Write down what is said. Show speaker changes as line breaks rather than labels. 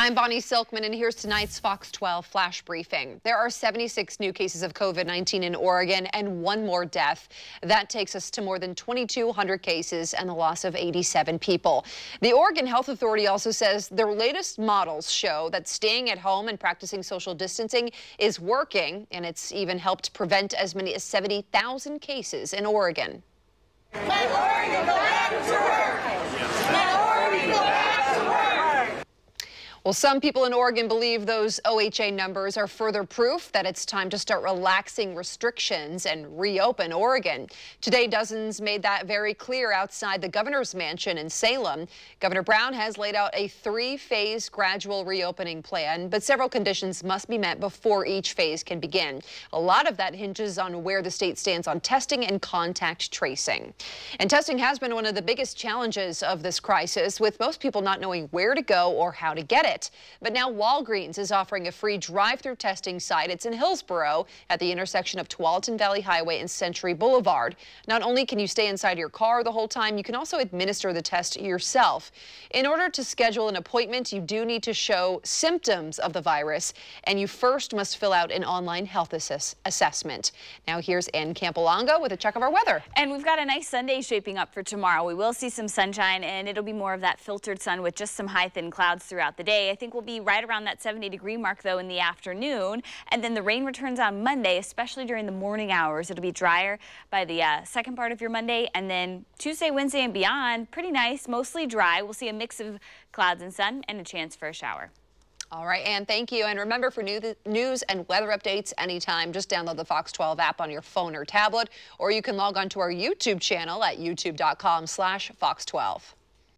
I'm Bonnie Silkman, and here's tonight's Fox 12 flash briefing. There are 76 new cases of COVID-19 in Oregon and one more death. That takes us to more than 2,200 cases and the loss of 87 people. The Oregon Health Authority also says their latest models show that staying at home and practicing social distancing is working, and it's even helped prevent as many as 70,000 cases in Oregon. Well, some people in Oregon believe those OHA numbers are further proof that it's time to start relaxing restrictions and reopen Oregon. Today, dozens made that very clear outside the governor's mansion in Salem. Governor Brown has laid out a three-phase gradual reopening plan, but several conditions must be met before each phase can begin. A lot of that hinges on where the state stands on testing and contact tracing. And testing has been one of the biggest challenges of this crisis, with most people not knowing where to go or how to get it. But now Walgreens is offering a free drive-through testing site. It's in Hillsboro at the intersection of Tualatin Valley Highway and Century Boulevard. Not only can you stay inside your car the whole time, you can also administer the test yourself. In order to schedule an appointment, you do need to show symptoms of the virus, and you first must fill out an online health assess assessment. Now here's Ann Campolongo with a check of our weather. And we've got a nice Sunday shaping up for
tomorrow. We will see some sunshine, and it'll be more of that filtered sun with just some high thin clouds throughout the day today. I think we'll be right around that 70 degree mark though in the afternoon. And then the rain returns on Monday, especially during the morning hours. It'll be drier by the uh, second part of your Monday. And then Tuesday, Wednesday and beyond, pretty nice, mostly dry. We'll see a mix of clouds and sun and a chance for a shower.
All right, Ann, thank you. And remember for news and weather updates anytime, just download the Fox 12 app on your phone or tablet, or you can log on to our YouTube channel at youtube.com slash fox 12.